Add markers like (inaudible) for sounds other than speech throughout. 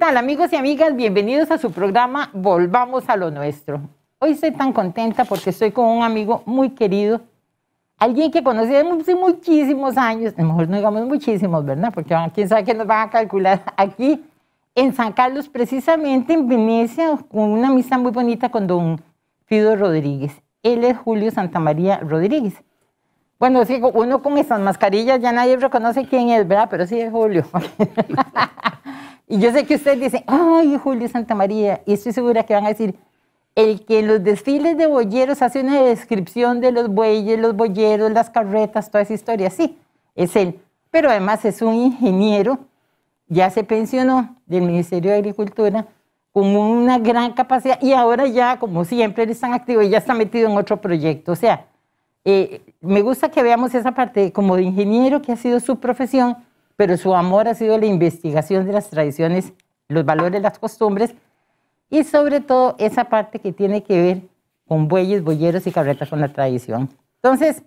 tal amigos y amigas? Bienvenidos a su programa Volvamos a lo nuestro. Hoy estoy tan contenta porque estoy con un amigo muy querido, alguien que conocí hace muchísimos años, a lo mejor no digamos muchísimos, ¿verdad? Porque ah, quién sabe qué nos van a calcular (laughs) aquí en San Carlos, precisamente en Venecia, con una amistad muy bonita con don Fido Rodríguez. Él es Julio Santamaría Rodríguez. Bueno, uno con esas mascarillas ya nadie reconoce quién es, ¿verdad? Pero sí es Julio. (laughs) Y yo sé que ustedes dicen, ay, Julio Santa María, y estoy segura que van a decir, el que en los desfiles de bolleros hace una descripción de los bueyes, los bolleros, las carretas, toda esa historia, sí, es él. Pero además es un ingeniero, ya se pensionó del Ministerio de Agricultura, con una gran capacidad, y ahora ya, como siempre, él está activo y ya está metido en otro proyecto. O sea, eh, me gusta que veamos esa parte como de ingeniero que ha sido su profesión, pero su amor ha sido la investigación de las tradiciones, los valores, las costumbres y sobre todo esa parte que tiene que ver con bueyes, boyeros y carretas con la tradición. Entonces,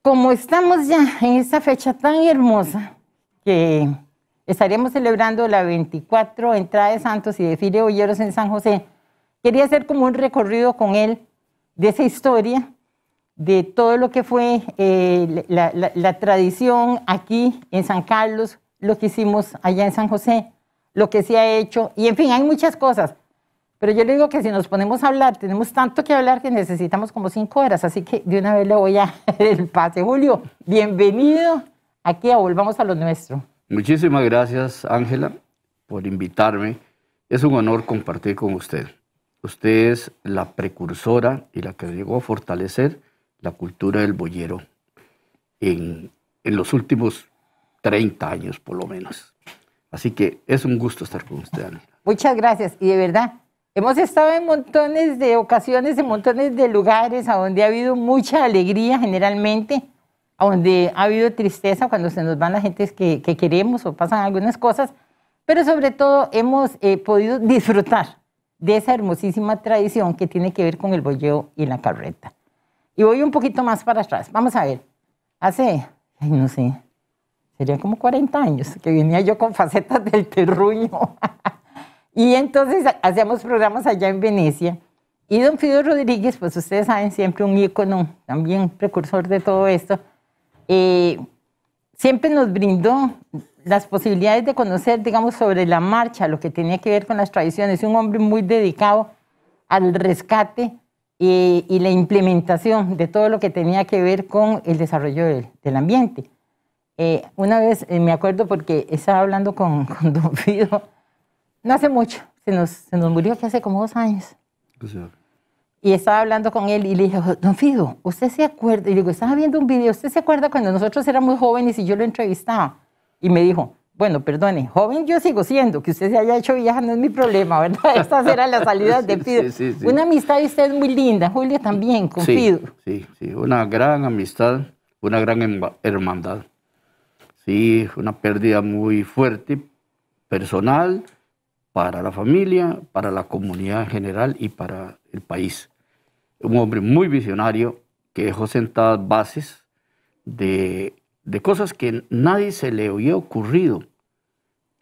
como estamos ya en esta fecha tan hermosa que estaremos celebrando la 24 entrada de Santos y desfile de Bolleros en San José, quería hacer como un recorrido con él de esa historia de todo lo que fue eh, la, tradición aquí en San Carlos, lo que hicimos allá en San José, lo que se ha hecho, y en fin, hay muchas cosas. Pero yo le digo que si nos ponemos a hablar, tenemos tanto que hablar que necesitamos como cinco horas, así que de una vez le voy a (laughs) el pase. Julio, bienvenido aquí a Volvamos a lo Nuestro. Muchísimas gracias, Ángela, por invitarme. Es un honor compartir con usted. Usted es la precursora y la que llegó a fortalecer la cultura del boyero en, en los últimos 30 años, por lo menos. Así que es un gusto estar con usted, Ana. Muchas gracias. Y de verdad, hemos estado en montones de ocasiones, en montones de lugares a donde ha habido mucha alegría generalmente, a donde ha habido tristeza cuando se nos van las gentes que, queremos o pasan algunas cosas, pero sobre todo hemos eh, podido disfrutar de esa hermosísima tradición que tiene que ver con el bolleo y la carreta voy un poquito más para atrás. Vamos a ver. Hace, no sé, serían como 40 años que venía yo con facetas (laughs) del terruño. (laughs) y entonces hacíamos programas allá en Venecia. Y don Fido Rodríguez, pues ustedes saben, siempre un ícono, también precursor de todo esto, eh, siempre nos brindó las posibilidades de conocer, digamos, sobre la marcha, lo que tenía que ver con las tradiciones. Un hombre muy dedicado al rescate y, la implementación de todo lo que tenía que ver con el desarrollo del, ambiente. Eh, una vez eh, me acuerdo porque estaba hablando (laughs) con, Don Fido, no hace mucho, se nos, se nos murió hace como dos años. Y estaba hablando con él y le dije, Don Fido, ¿usted se acuerda? Y le digo, estaba viendo un video, ¿usted se acuerda cuando nosotros éramos jóvenes y yo lo entrevistaba? Y me dijo, bueno, perdone, joven yo sigo siendo, que usted se haya hecho vieja no es mi problema, ¿verdad? (laughs) Estas eran las salidas de Pido. Una amistad de usted muy linda, Julia también, con Pido. Sí, sí, una gran amistad, una gran hermandad. Sí, una pérdida muy fuerte, personal, para la familia, para la comunidad en general y para el país. Un hombre muy visionario que dejó sentadas bases de de cosas que nadie se le había ocurrido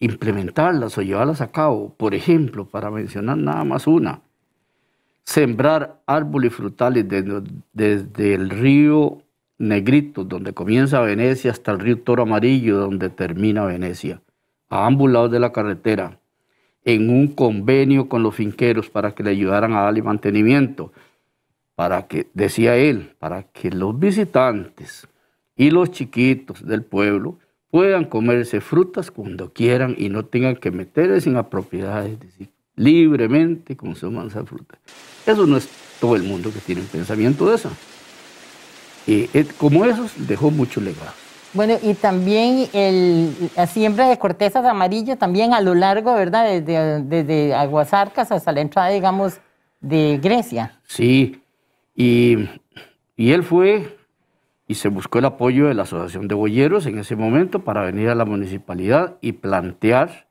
implementarlas o llevarlas a cabo. Por ejemplo, para mencionar nada más una, sembrar árboles frutales desde, el río Negrito, donde comienza Venecia, hasta el río Toro Amarillo, donde termina Venecia, a ambos lados de la carretera, en un convenio con los finqueros para que le ayudaran a darle mantenimiento, para que, decía él, para que los visitantes y los chiquitos del pueblo puedan comerse frutas cuando quieran y no tengan que meterse en apropiedades, es decir, libremente consuman esa fruta. Eso no es todo el mundo que tiene un pensamiento de eso. Y eh, como eso, dejó mucho legado. Bueno, y también el, la siembra de cortezas amarillas también a lo largo, ¿verdad? Desde, desde Aguasarcas hasta la entrada, digamos, de Grecia. Sí, y, y él fue y se buscó el apoyo de la Asociación de Boyeros en ese momento para venir a la municipalidad y plantear,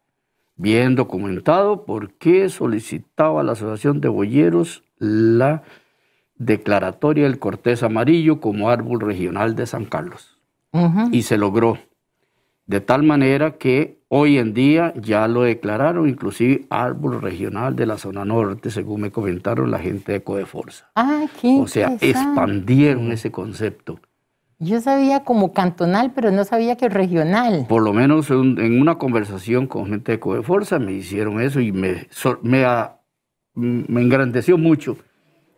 bien documentado, por qué solicitaba la Asociación de Boyeros la declaratoria del cortés amarillo como árbol regional de San Carlos. Y se logró. De tal manera que hoy en día ya lo declararon inclusive árbol regional de la zona norte, según me comentaron la gente de Codeforza. Ah, o sea, expandieron ese concepto. Yo sabía como cantonal, pero no sabía que regional. Por lo menos en, una conversación con gente de Codeforza me hicieron eso y me, mm, me, engrandeció mucho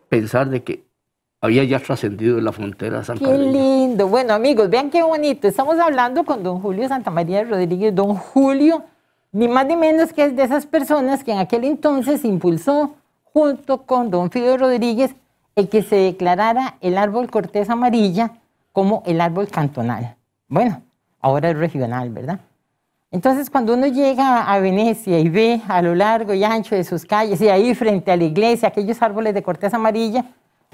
pensar de que había ya trascendido la frontera San Qué lindo. Bueno, amigos, vean qué bonito. Estamos hablando con don Julio Santa María Rodríguez. Don Julio, ni más ni menos que es de esas personas que en aquel entonces impulsó, junto con don Fidel Rodríguez, el que se declarara el árbol corteza amarilla como el árbol cantonal. Bueno, ahora es regional, ¿verdad? Entonces, cuando uno llega a Venecia y ve a lo largo y ancho de sus calles y ahí frente a la iglesia aquellos árboles de corteza amarilla,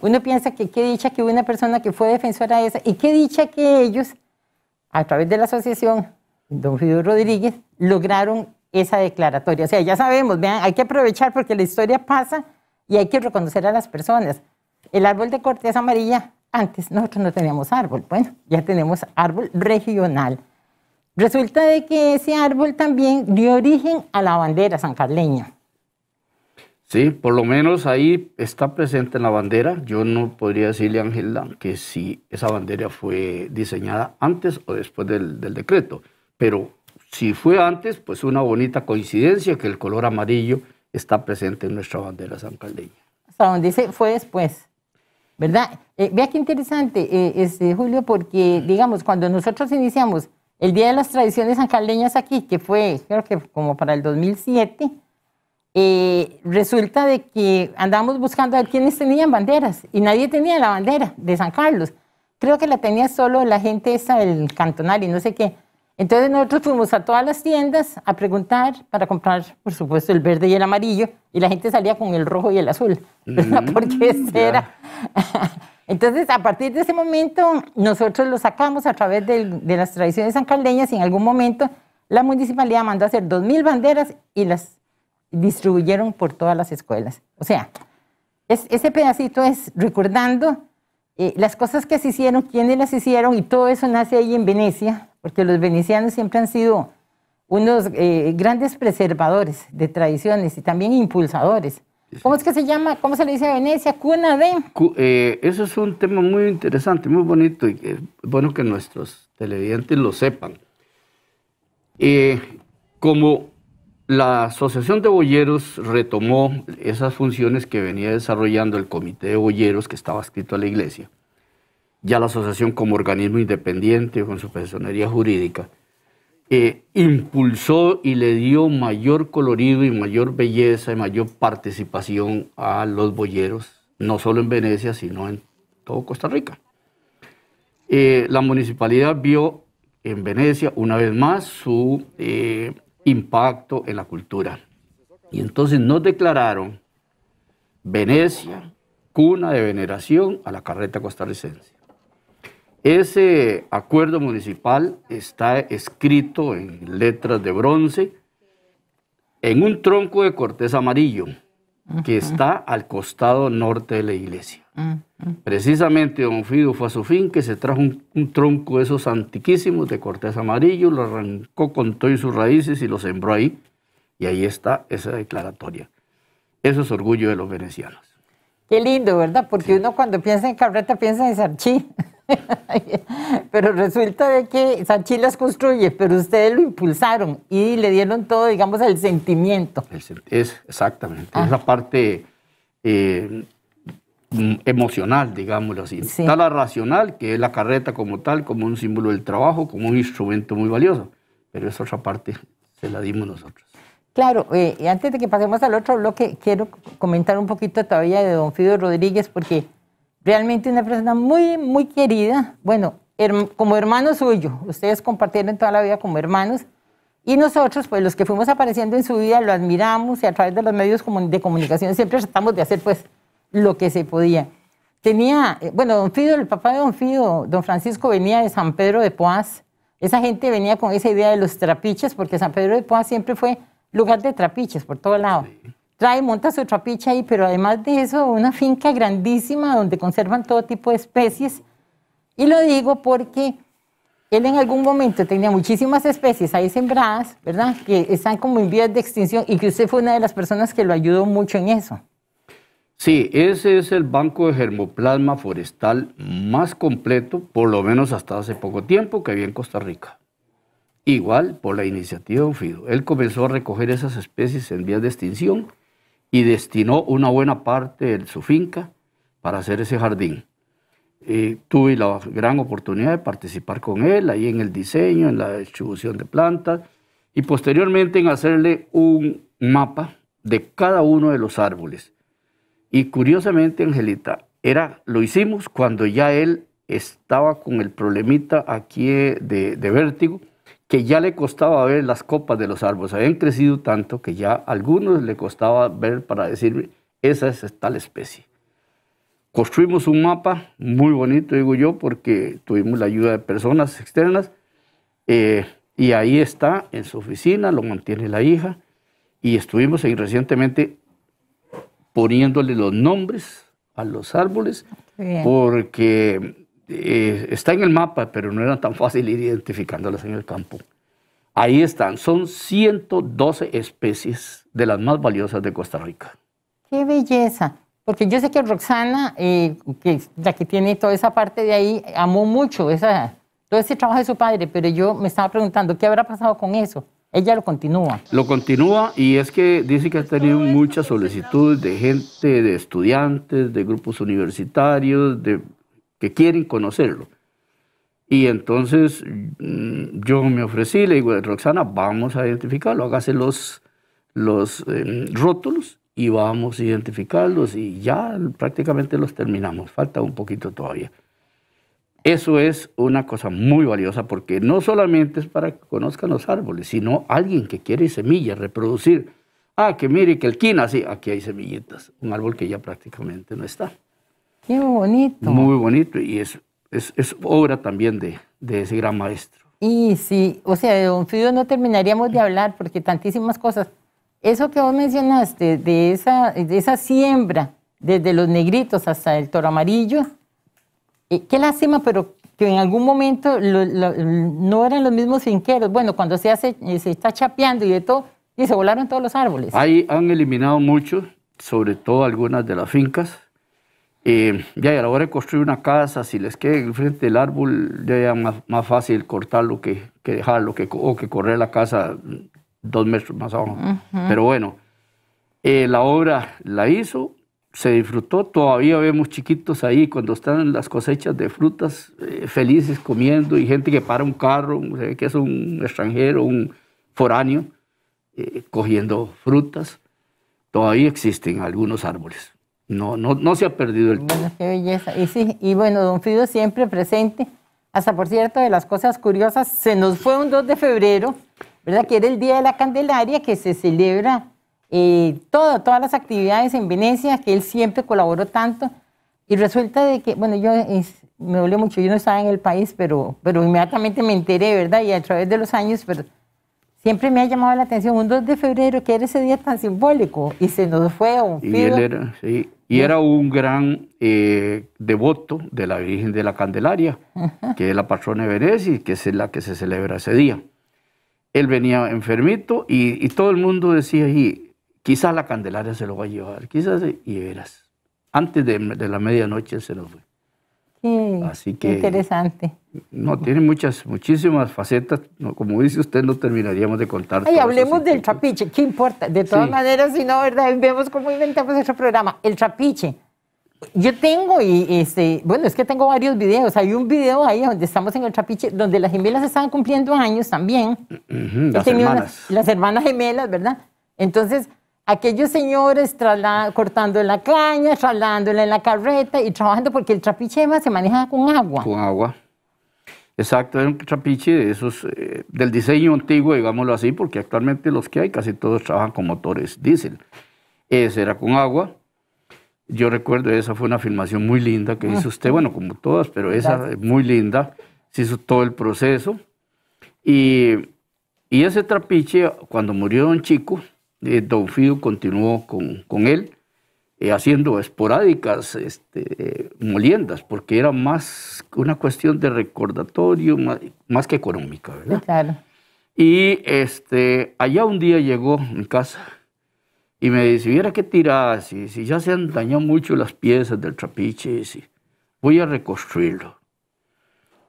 uno piensa que qué dicha que hubo una persona que fue defensora de esa y qué dicha que ellos, a través de la asociación, don Fidel Rodríguez, lograron esa declaratoria. O sea, ya sabemos, vean, hay que aprovechar porque la historia pasa y hay que reconocer a las personas. El árbol de corteza amarilla antes nosotros no teníamos árbol, bueno, ya tenemos árbol regional. Resulta de que ese árbol también dio origen a la bandera sancarleña. Sí, por lo menos ahí está presente en la bandera. Yo no podría decirle, Ángela, que si esa bandera fue diseñada antes o después del, decreto, pero si fue antes, pues una bonita coincidencia que el color amarillo está presente en nuestra bandera sancarleña. Hasta donde dice fue después. ¿verdad? Eh, vea qué interesante, eh, este, Julio, porque, digamos, cuando nosotros iniciamos el Día de las Tradiciones Sancaldeñas aquí, que fue, creo que como para el 2007, eh, resulta de que andamos buscando a ver quiénes tenían banderas y nadie tenía la bandera de San Carlos. Creo que la tenía solo la gente esa del cantonal y no sé qué. Entonces nosotros fuimos a todas las tiendas a preguntar para comprar, por supuesto, el verde y el amarillo, y la gente salía con el rojo y el azul, (laughs) ¿verdad? Mm, porque era... (laughs) Entonces, a partir de ese momento, nosotros lo sacamos a través de, las tradiciones sancaldeñas y en algún momento la municipalidad mandó a hacer 2.000 banderas y las distribuyeron por todas las escuelas. O sea, ese pedacito es recordando eh, las cosas que se hicieron, quiénes las hicieron y todo eso nace ahí en Venecia, porque los venecianos siempre han sido unos eh, grandes preservadores de tradiciones y también impulsadores. ¿Cómo es que se llama? ¿Cómo se le dice a Venecia? Cuna de. Eh, eso es un tema muy interesante, muy bonito y bueno que nuestros televidentes lo sepan. Eh, como la Asociación de Bolleros retomó esas funciones que venía desarrollando el Comité de Bolleros que estaba escrito a la iglesia, ya la asociación como organismo independiente con su personería jurídica, eh, impulsó y le dio mayor colorido y mayor belleza y mayor participación a los boyeros, no solo en Venecia, sino en todo Costa Rica. Eh, la municipalidad vio en Venecia una vez más su eh, impacto en la cultura. Y entonces nos declararon Venecia, cuna de veneración a la carreta costarricense. Ese acuerdo municipal está escrito en letras de bronce en un tronco de corteza amarillo que está al costado norte de la iglesia. Precisamente don Fido fue a su fin que se trajo un, tronco de esos antiquísimos de corteza amarillo, lo arrancó con todo sus raíces y lo sembró ahí. Y ahí está esa declaratoria. Eso es orgullo de los venecianos. Qué lindo, ¿verdad? Porque uno cuando piensa en Cabreta piensa en Sarchi. (laughs) pero resulta de que Sachi las construye, pero ustedes lo impulsaron y le dieron todo, digamos, el sentimiento. Es, es exactamente, esa ah. parte eh, mm, emocional, digámoslo así. Está la racional, que es la carreta como tal, como un símbolo del trabajo, como un instrumento muy valioso, pero esa otra parte se la dimos nosotros. Claro, eh, y antes de que pasemos al otro bloque, quiero comentar un poquito todavía de don Fido Rodríguez, porque Realmente una persona muy, muy querida. Bueno, como hermano suyo, ustedes compartieron toda la vida como hermanos. Y nosotros, pues los que fuimos apareciendo en su vida, lo admiramos y a través de los medios de comunicación siempre tratamos de hacer pues lo que se podía. Tenía, eh, bueno, don Fido, el papá de don Fido, don Francisco venía de San Pedro de Poás. Esa gente venía con esa idea de los trapiches, porque San Pedro de Poás siempre fue lugar de trapiches por todo lado trae, monta su trapiche ahí, pero además de eso, una finca grandísima donde conservan todo tipo de especies. Y lo digo porque él en algún momento tenía muchísimas especies ahí sembradas, ¿verdad? Que están como en vías de extinción y que usted fue una de las personas que lo ayudó mucho en eso. Sí, ese es el banco de germoplasma forestal más completo, por lo menos hasta hace poco tiempo, que había en Costa Rica. Igual por la iniciativa de UFIDO. Él comenzó a recoger esas especies en vías de extinción y destinó una buena parte de su finca para hacer ese jardín. Eh, tuve la gran oportunidad de participar con él ahí en el diseño, en la distribución de plantas y posteriormente en hacerle un mapa de cada uno de los árboles. Y curiosamente, Angelita, era, lo hicimos cuando ya él estaba con el problemita aquí eh, de vértigo que ya le costaba ver las copas de los árboles. Habían crecido tanto que ya algunos le costaba ver para decirme, esa es tal especie. Construimos un mapa muy bonito, digo yo, porque tuvimos la ayuda de personas externas. Eh, y ahí está en su oficina, lo mantiene la hija. Y estuvimos ahí recientemente poniéndole los nombres a los árboles, porque eh, está en el mapa, pero no era tan fácil ir identificándolas en el campo. Ahí están, son 112 especies de las más valiosas de Costa Rica. ¡Qué belleza! Porque yo sé que Roxana, eh, que la que tiene toda esa parte de ahí, amó mucho esa, todo ese trabajo de su padre, pero yo me estaba preguntando, ¿qué habrá pasado con eso? Ella lo continúa. Lo continúa y es que dice que ha tenido muchas solicitudes de gente, de estudiantes, de grupos universitarios, de que quieren conocerlo. Y entonces mm, yo me ofrecí, le digo, Roxana, vamos a identificarlo, hágase los, los em, rótulos y vamos a identificarlos y ya prácticamente los terminamos, falta un poquito todavía. Eso es una cosa muy valiosa porque no solamente es para que conozcan los árboles, sino alguien que quiere semillas, reproducir. Ah, que mire que el quina, sí, aquí hay semillitas, un árbol que ya prácticamente no está. Qué bonito. Muy bonito y es, es, obra también de, de, ese gran maestro. Y sí, o sea, de Don Fido no terminaríamos de hablar porque tantísimas cosas. Eso que vos mencionaste, de esa, esa siembra, desde los negritos hasta el toro amarillo, eh, qué lástima, pero que en algún momento no eran los mismos finqueros. Bueno, cuando se hace, eh, se está chapeando y de todo, y se volaron todos los árboles. Ahí han eliminado muchos, sobre todo algunas de las fincas, eh, ya, a la hora de construir una casa, si les queda enfrente del árbol, ya, es más, más fácil cortarlo que, que dejarlo que, o que correr la casa dos metros más abajo. Pero bueno, eh, la obra la hizo, se disfrutó. Todavía vemos chiquitos ahí cuando están en las cosechas de frutas, eh, felices comiendo y gente que para un carro, que es un extranjero, un foráneo, cogiendo frutas. Todavía existen algunos árboles. No, no, no se ha perdido el Bueno, qué belleza. Y sí, y bueno, don Fido siempre presente. Hasta por cierto, de las cosas curiosas, se nos fue un 2 de febrero, ¿verdad? Que era el Día de la Candelaria, que se celebra eh, todo, todas las actividades en Venecia, que él siempre colaboró tanto. Y resulta de que, bueno, yo me duele mucho, yo no estaba en el país, pero, pero inmediatamente me enteré, ¿verdad? Y a través de los años, pero siempre me ha llamado la atención un 2 de febrero, que era ese día tan simbólico, y se nos fue un Y él era, sí, y era un gran eh, devoto de la Virgen de la Candelaria, que es la patrona de Venecia y que es la que se celebra ese día. Él venía enfermito y, todo el mundo decía, quizás la Candelaria se lo va a llevar, quizás, y verás. Antes de, de la medianoche se lo fue. Así que, interesante. No, tiene muchas, muchísimas facetas. como dice usted, no terminaríamos de contar. Ay, hablemos del trapiche, ¿qué importa? De todas maneras, si no, ¿verdad? Vemos cómo inventamos nuestro programa. El trapiche. Yo tengo, y este, bueno, es que tengo varios videos. Hay un video ahí donde estamos en el trapiche, donde las gemelas estaban cumpliendo años también. las hermanas. las hermanas gemelas, ¿verdad? Entonces, aquellos señores cortando la caña, trasladándola en la carreta y trabajando porque el trapichema se maneja con agua. Con agua. Exacto, es un trapiche de esos, eh, del diseño antiguo, digámoslo así, porque actualmente los que hay casi todos trabajan con motores diésel. Ese era con agua. Yo recuerdo, esa fue una filmación muy linda que hizo ah. usted, bueno, como todas, pero esa es muy linda, se hizo todo el proceso. Y, y ese trapiche, cuando murió don Chico, Don eh, Fío continuó con, él, eh, haciendo esporádicas este, moliendas, porque era más una cuestión de recordatorio, más, que económica, ¿verdad? Claro. Y este, allá un día llegó a mi casa y me dice, viera qué tirar, si, ya se han dañado mucho las piezas del trapiche, si, voy a reconstruirlo.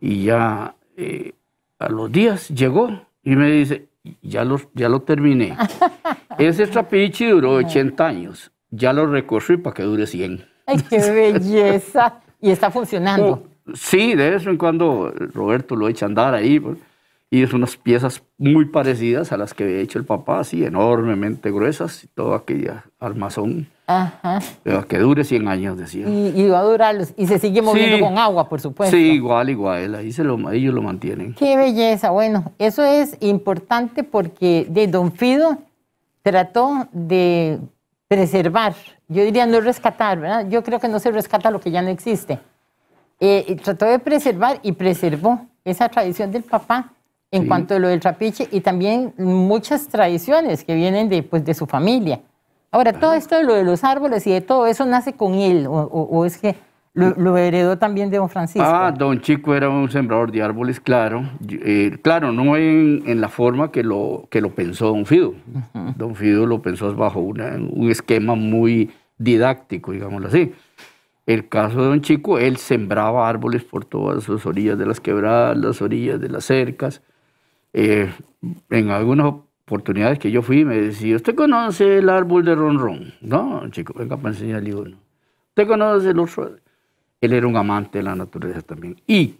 Y ya eh, a los días llegó y me dice, ya lo, ya lo terminé. (laughs) Ese trapiche duró 80 años. Ya lo recorrí para que dure 100. ¡Ay, qué belleza! y está funcionando. Oh, sí, de vez en cuando Roberto lo echa a andar ahí. Pues. Y es unas piezas muy parecidas a las que había hecho el papá, así, enormemente gruesas, y todo aquella armazón. Pero que dure 100 años, decía. Y, va a durar, y se sigue moviendo con agua, por supuesto. Sí, igual, igual, ahí ellos lo mantienen. Qué belleza, bueno, eso es importante porque de Don Fido trató de preservar, yo diría no rescatar, ¿verdad? Yo creo que no se rescata lo que ya no existe. Eh, trató de preservar y preservó esa tradición del papá en cuanto a lo del trapiche y también muchas tradiciones que vienen de, pues, de su familia. Ahora, todo esto de lo de los árboles y de todo eso nace con él, o, es que mm. lo, heredó también de don Francisco. Ah, don Chico era un sembrador de árboles, claro. Eh, claro, no en, la forma que lo, que lo pensó don Fido. Don Fido lo pensó bajo un esquema muy didáctico, digámoslo así. El caso de don Chico, él sembraba árboles por todas sus orillas de las quebradas, las orillas de las cercas. Eh, en algunas oportunidades que yo fui, me decía, ¿usted conoce el árbol de ronron? No, chico, venga para enseñarle uno. ¿Usted conoce el otro? Él era un amante de la naturaleza también. Y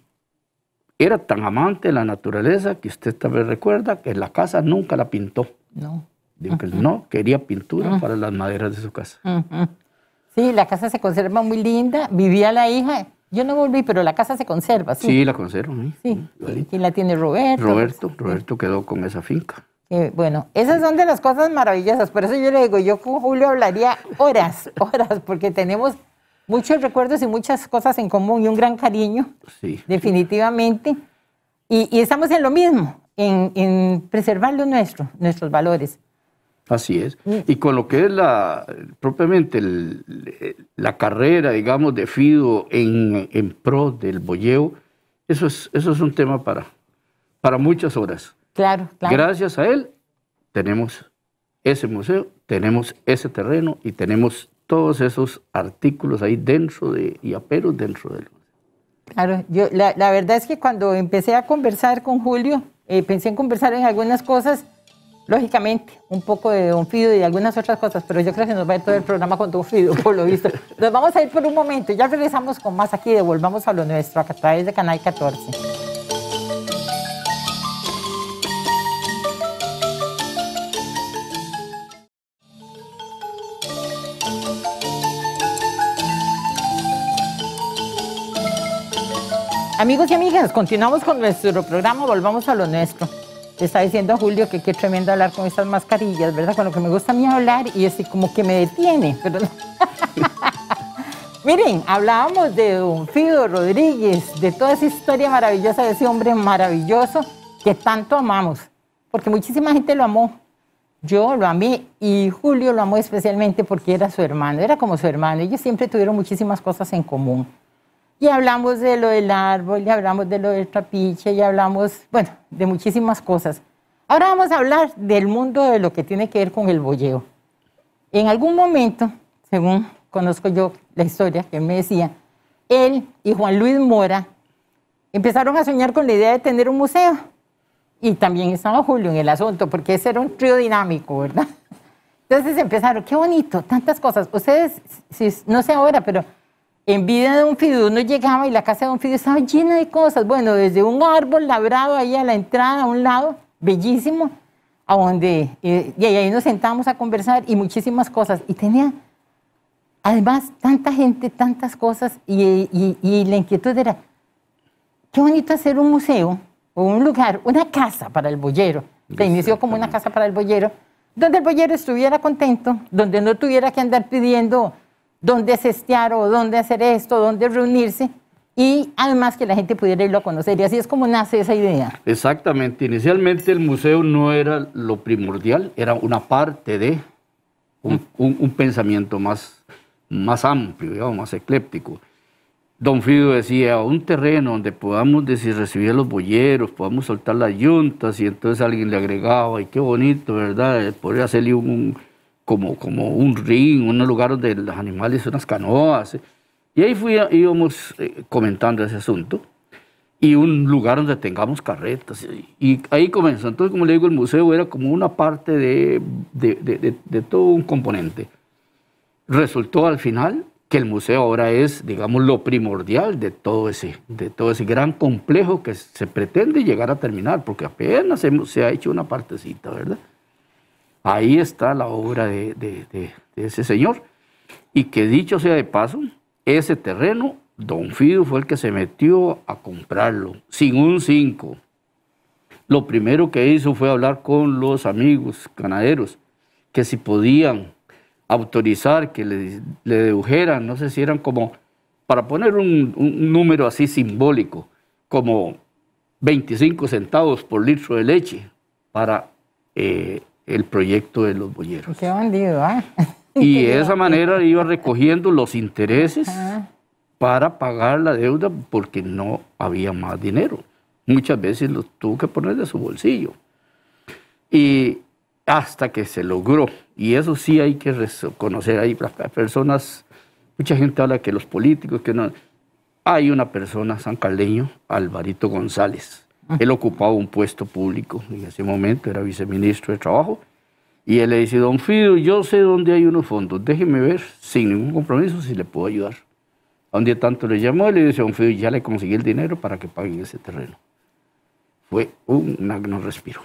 era tan amante de la naturaleza que usted tal vez recuerda que en la casa nunca la pintó. No. Digo que no, quería pintura para las maderas de su casa. Sí, la casa se conserva muy linda. Vivía la hija. Yo no volví, pero la casa se conserva, sí. la conservo. ¿eh? Sí. ¿Quién la tiene Roberto? Roberto, Roberto quedó con esa finca bueno, esas son de las cosas maravillosas. Por eso yo le digo, yo con Julio hablaría horas, (laughs) horas, porque tenemos muchos recuerdos y muchas cosas en común y un gran cariño, definitivamente. Y, estamos en lo mismo, en, preservar nuestro, nuestros valores. Así es. Mm. Y con lo que es la, propiamente la carrera, digamos, de Fido en, pro del bolleo, eso es, eso es un tema para, para muchas horas. Claro, Gracias a él tenemos ese museo, tenemos ese terreno y tenemos todos esos artículos ahí dentro de, y aperos dentro del museo. Claro, yo, la, la, verdad es que cuando empecé a conversar con Julio, eh, pensé en conversar en algunas cosas, lógicamente, un poco de Don Fido y algunas otras cosas, pero yo creo que nos va a ir todo el programa con Don Fido, por lo visto. (laughs) Nos vamos a ir por un momento, ya regresamos con más aquí, devolvamos a lo nuestro, a través de Canal 14. Amigos y amigas, continuamos con nuestro programa, volvamos a lo nuestro. está diciendo a Julio que qué tremendo hablar con estas mascarillas, ¿verdad? Con lo que me gusta a mí hablar y es como que me detiene. (laughs) Miren, hablábamos de don Fido Rodríguez, de toda esa historia maravillosa de ese hombre maravilloso que tanto amamos, porque muchísima gente lo amó. Yo lo amé y Julio lo amó especialmente porque era su hermano, era como su hermano. Ellos siempre tuvieron muchísimas cosas en común. Y hablamos de lo del árbol, y hablamos de lo del trapiche, y hablamos, bueno, de muchísimas cosas. Ahora vamos a hablar del mundo de lo que tiene que ver con el bolleo. En algún momento, según conozco yo la historia que me decía, él y Juan Luis Mora empezaron a soñar con la idea de tener un museo. Y también estaba Julio en el asunto, porque ese era un trío dinámico, ¿verdad? (laughs) Entonces empezaron, qué bonito, tantas cosas. Ustedes, si, no sé ahora, pero en vida de un Fido, uno llegaba y la casa de un Fido estaba llena de cosas. Bueno, desde un árbol labrado ahí a la entrada, a un lado, bellísimo, a donde, eh, y ahí nos sentamos a conversar y muchísimas cosas. Y tenía, además, tanta gente, tantas cosas, y, y, y la inquietud era, qué bonito hacer un museo o un lugar, una casa para el boyero. Se inició como una casa para el boyero, donde el boyero estuviera contento, donde no tuviera que andar pidiendo dónde cestear o dónde hacer esto, dónde reunirse y además que la gente pudiera irlo a conocer. Y así es como nace esa idea. Exactamente. Inicialmente el museo no era lo primordial, era una parte de un, pensamiento más, más amplio, digamos, más ecléptico. Don Fido decía, un terreno donde podamos decir, recibir a los boyeros, podamos soltar las yuntas, y entonces alguien le agregaba, ay, qué bonito, ¿verdad? Eh, podría hacerle un, como, como un ring, unos lugares donde los animales, unas canoas. Eh. Y ahí fui, eh, íbamos eh, comentando ese asunto y un lugar donde tengamos carretas. Y ahí comenzó. Entonces, como le digo, el museo era como una parte de, de, todo un componente. Resultó al final que el museo ahora es, digamos, lo primordial de todo ese, de todo ese gran complejo que se pretende llegar a terminar, porque apenas se ha hecho una partecita, ¿verdad? Ahí está la obra de, ese señor. Y que dicho sea de paso, ese terreno, don Fido fue el que se metió a comprarlo, sin un cinco Lo primero que hizo fue hablar con los amigos ganaderos, que si podían autorizar que le, dedujeran, no sé si eran como, para poner un, número así simbólico, como 25 centavos por litro de leche para eh, el proyecto de los bolleros. Qué bandido, ¿eh? (laughs) Y de esa manera iba recogiendo los intereses para pagar la deuda porque no había más dinero. Muchas veces lo tuvo que poner de su bolsillo. Y hasta que se logró, y eso sí hay que reconocer, ahí. personas, mucha gente habla que los políticos, que no. Hay una persona, san Carleño, Alvarito González, él ocupaba un puesto público en ese momento, era viceministro de Trabajo. Y él le dice, don Fido, yo sé dónde hay unos fondos, déjeme ver, sin ningún compromiso, si le puedo ayudar. A un día tanto le llamó y le dice, don Fido, ya le conseguí el dinero para que paguen ese terreno. Fue un agno respiro.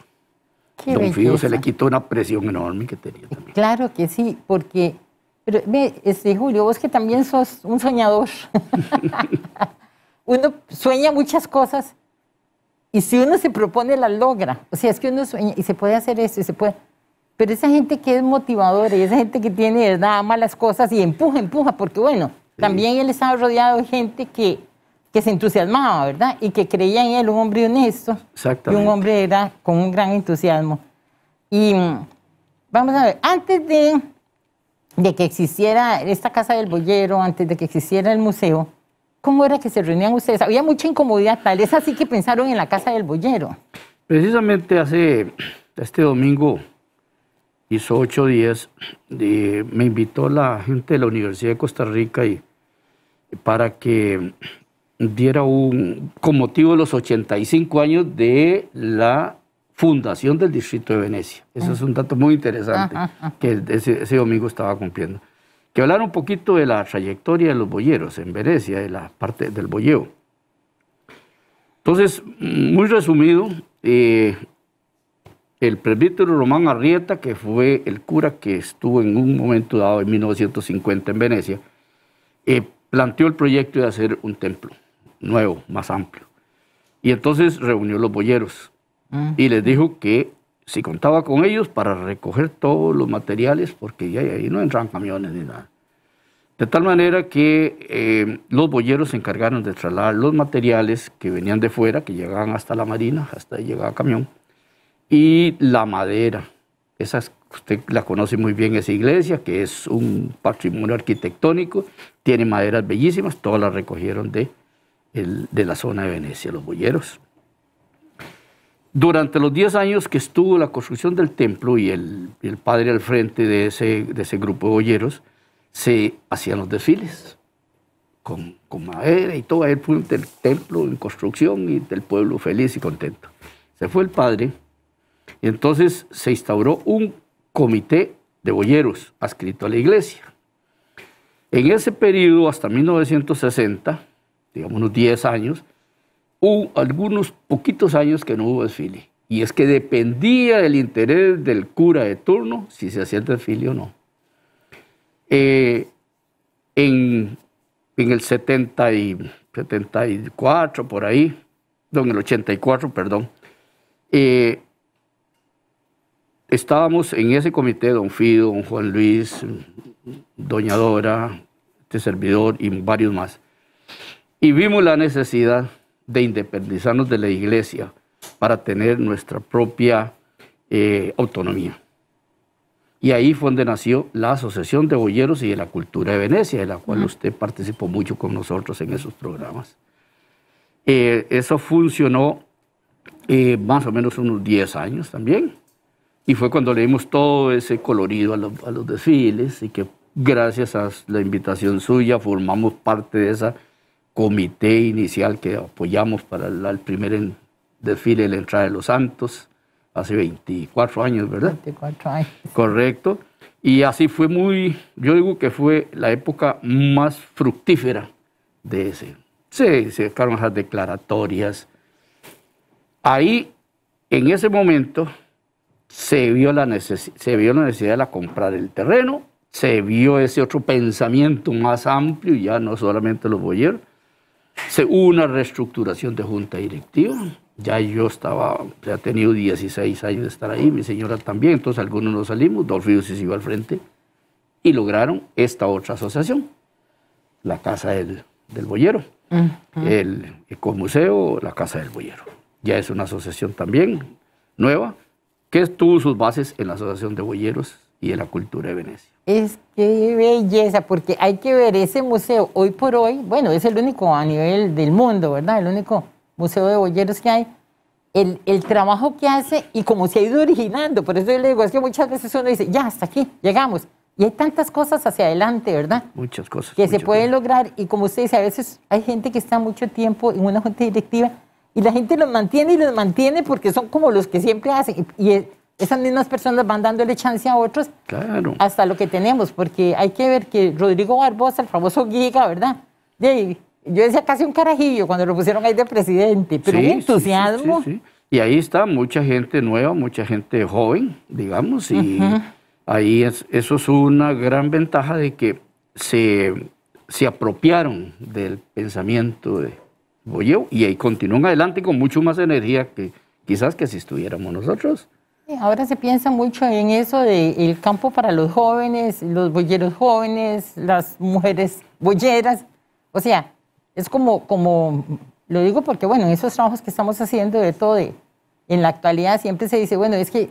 don Fido se le quitó una presión enorme que tenía también. Claro que sí, porque, pero ve, este, Julio, vos que también sos un soñador. (laughs) Uno sueña muchas cosas, y si uno se propone, la logra. O sea, es que uno sueña y se puede hacer esto se puede. Pero esa gente que es motivadora y esa gente que tiene, ¿verdad? Ama las cosas y empuja, empuja, porque bueno, también él estaba rodeado de gente que, que se entusiasmaba, ¿verdad? Y que creía en él, un hombre honesto. Y un hombre era con un gran entusiasmo. Y mm, vamos a ver, antes de, de que existiera esta casa del boyero, antes de que existiera el museo, ¿Cómo era que se reunían ustedes? Había mucha incomodidad tal, es así que pensaron en la casa del boyero. Precisamente hace este domingo, hizo ocho días, me invitó la gente de la Universidad de Costa Rica y, para que diera un, con motivo de los 85 años de la fundación del Distrito de Venecia. Eso es un dato muy interesante que ese domingo estaba cumpliendo que hablar un poquito de la trayectoria de los boyeros en Venecia, de la parte del boyeo. Entonces, muy resumido, eh, el presbítero Román Arrieta, que fue el cura que estuvo en un momento dado en 1950 en Venecia, eh, planteó el proyecto de hacer un templo nuevo, más amplio. Y entonces reunió los boyeros mm. y les dijo que si contaba con ellos para recoger todos los materiales, porque ya ahí no entran camiones ni nada. De tal manera que eh, los boyeros se encargaron de trasladar los materiales que venían de fuera, que llegaban hasta la marina, hasta ahí llegaba camión, y la madera. Esa usted la conoce muy bien, esa iglesia, que es un patrimonio arquitectónico, tiene maderas bellísimas, todas las recogieron de, el, de la zona de Venecia, los boyeros. Durante los 10 años que estuvo la construcción del templo y el, padre al frente de ese, de ese grupo de boyeros, se hacían los desfiles con, con madera y todo. el fue del templo en construcción y del pueblo feliz y contento. Se fue el padre y entonces se instauró un comité de boyeros adscrito a la iglesia. En ese periodo, hasta 1960, digamos unos 10 años, hubo algunos poquitos años que no hubo desfile. Y es que dependía del interés del cura de turno si se hacía el desfile o no. Eh, en, el 70 y, 74, por ahí, en el 84, perdón, eh, estábamos en ese comité, don Fido, don Juan Luis, doña Dora, este servidor y varios más. Y vimos la necesidad de independizarnos de la iglesia para tener nuestra propia eh, autonomía. Y ahí fue donde nació la Asociación de Boyeros y de la Cultura de Venecia, de la cual usted participó mucho con nosotros en esos programas. Eh, eso funcionó eh, más o menos unos 10 años también. Y fue cuando le dimos todo ese colorido a, a los desfiles y que gracias a la invitación suya formamos parte de esa comité inicial que apoyamos para el, primer desfile de la entrada de los santos, hace 24 años, ¿verdad? 24 años. Correcto. Y así fue muy, yo digo que fue la época más fructífera de ese. Se sacaron las declaratorias. Ahí, en ese momento, se vio, la se la necesidad de comprar el terreno, se vio ese otro pensamiento más amplio, ya no solamente los boyeros, hubo una reestructuración de junta directiva. Ya yo estaba, ya he tenido 16 años de estar ahí, mi señora también, entonces algunos nos salimos, Dolfio se iba al frente y lograron esta otra asociación, la Casa del, del Boyero, el Ecomuseo, la Casa del Boyero. Ya es una asociación también nueva que tuvo sus bases en la Asociación de Boyeros y de la cultura de Venecia. Es que belleza, porque hay que ver ese museo hoy por hoy, bueno, es el único a nivel del mundo, ¿verdad? El único museo de boyeros que hay, el, el, trabajo que hace y cómo se ha ido originando. Por eso yo le digo, es que muchas veces uno dice, ya, hasta aquí, llegamos. Y hay tantas cosas hacia adelante, ¿verdad? Muchas cosas. Que se pueden lograr. Y como usted dice, a veces hay gente que está mucho tiempo en una junta directiva y la gente los mantiene y los mantiene porque son como los que siempre hacen. Y, y esas mismas personas van dándole chance a otros hasta lo que tenemos, porque hay que ver que Rodrigo Barbosa, el famoso Giga, ¿verdad? yo decía casi un carajillo cuando lo pusieron ahí de presidente, pero un entusiasmo. y ahí está mucha gente nueva, mucha gente joven, digamos, y ahí eso es una gran ventaja de que se, apropiaron del pensamiento de Bolleo y ahí continúan adelante con mucho más energía que quizás que si estuviéramos nosotros. Ahora se piensa mucho en eso del campo para los jóvenes, los boyeros jóvenes, las mujeres boyeras. O sea, es como, como lo digo porque, bueno, en esos trabajos que estamos haciendo de todo, de, en la actualidad siempre se dice, bueno, es que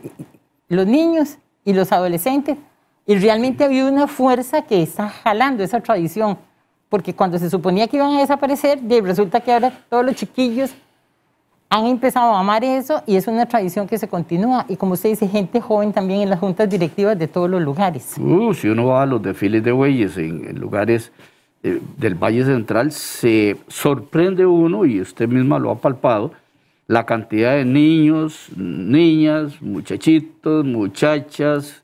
los niños y los adolescentes, y realmente había una fuerza que está jalando esa tradición, porque cuando se suponía que iban a desaparecer, resulta que ahora todos los chiquillos han empezado a amar eso y es una tradición que se continúa. Y como usted dice, gente joven también en las juntas directivas de todos los lugares. Uh, si uno va a los desfiles de bueyes en, lugares eh, del Valle Central, se sorprende uno, y usted misma lo ha palpado, la cantidad de niños, niñas, muchachitos, muchachas,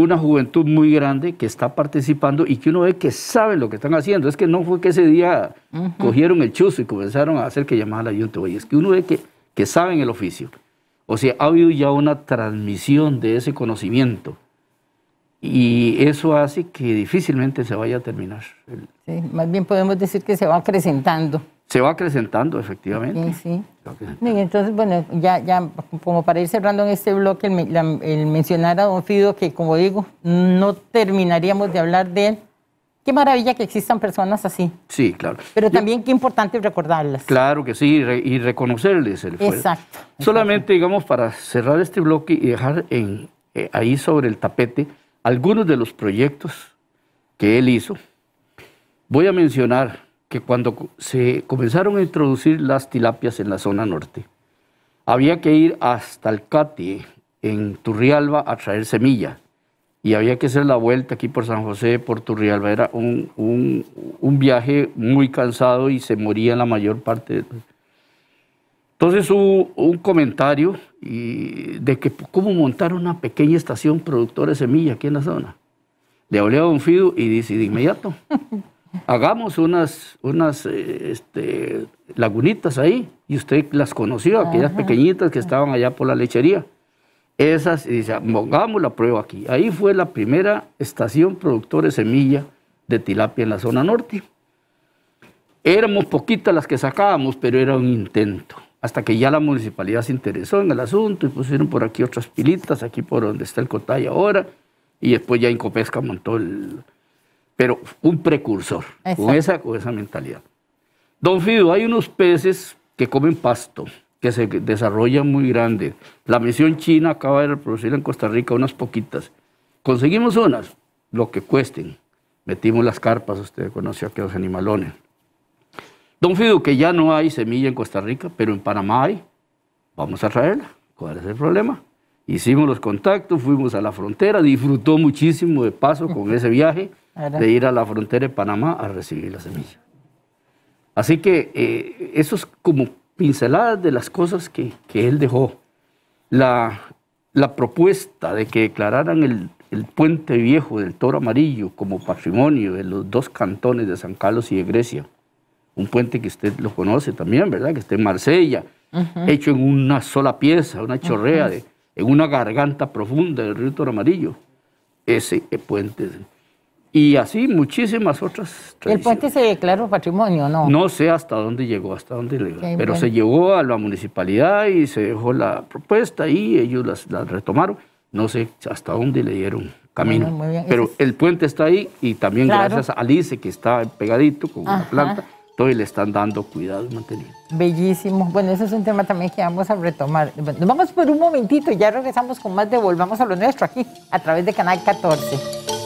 una juventud muy grande que está participando y que uno ve que sabe lo que están haciendo. Es que no fue que ese día cogieron el chuzo y comenzaron a hacer que llamara al ayuntamiento. es que uno ve que, que saben el oficio. O sea, ha habido ya una transmisión de ese conocimiento. Y eso hace que difícilmente se vaya a terminar. Sí, más bien podemos decir que se va acrecentando. Se va acrecentando, efectivamente. sí. Entonces, bueno, ya, ya como para ir cerrando en este bloque, el, mencionar a don Fido, que como digo, no terminaríamos de hablar de él. Qué maravilla que existan personas así. Sí, claro. Pero también qué importante recordarlas. Claro que sí, y, reconocerles el esfuerzo. Exacto. Solamente, digamos, para cerrar este bloque y dejar en, eh, ahí sobre el tapete algunos de los proyectos que él hizo, voy a mencionar que cuando se comenzaron a introducir las tilapias en la zona norte, había que ir hasta el Cati, en Turrialba, a traer semilla Y había que hacer la vuelta aquí por San José, por Turrialba. Era un, un, viaje muy cansado y se moría la mayor parte Entonces hubo un comentario y de que cómo montar una pequeña estación productora de semilla aquí en la zona. Le hablé a Don Fido y dice, de inmediato. (laughs) hagamos unas, unas eh, este, lagunitas ahí, y usted las conoció, aquellas pequeñitas que estaban allá por la lechería. Esas, y dice, pongamos la prueba aquí. Ahí fue la primera estación productora de semilla de tilapia en la zona norte. Éramos poquitas las que sacábamos, pero era un intento. Hasta que ya la municipalidad se interesó en el asunto y pusieron por aquí otras pilitas, aquí por donde está el Cotay ahora, y después ya Incopesca montó el, pero un precursor, con esa, con mentalidad. Don Fido, hay unos peces que comen pasto, que se desarrollan muy grandes. La misión china acaba de reproducir en Costa Rica unas poquitas. Conseguimos unas, lo que cuesten. Metimos las carpas, usted conoció aquellos animalones. Don Fido, que ya no hay semilla en Costa Rica, pero en Panamá hay, vamos a traerla. ¿Cuál es el problema? Hicimos los contactos, fuimos a la frontera, disfrutó muchísimo de paso con (laughs) ese viaje de ir a la frontera de Panamá a recibir la semilla. Así que eh, eso es como pinceladas de las cosas que, él dejó. La, propuesta de que declararan el, puente viejo del Toro Amarillo como patrimonio de los dos cantones de San Carlos y de Grecia, un puente que usted lo conoce también, ¿verdad? Que está en Marsella, hecho en una sola pieza, una chorrea, de, en una garganta profunda del río Toro Amarillo. Ese puente y así muchísimas otras. El puente se declaró patrimonio, ¿no? No sé hasta dónde llegó, hasta dónde le Pero se llegó a la municipalidad y se dejó la propuesta y ellos las, retomaron. No sé hasta dónde le dieron camino. Pero el puente está ahí y también gracias a Alice que está pegadito con una planta. todavía le están dando cuidado y mantenimiento. Bellísimo. Bueno, ese es un tema también que vamos a retomar. Nos vamos por un momentito y ya regresamos con más de Volvamos a lo nuestro aquí a través de Canal 14.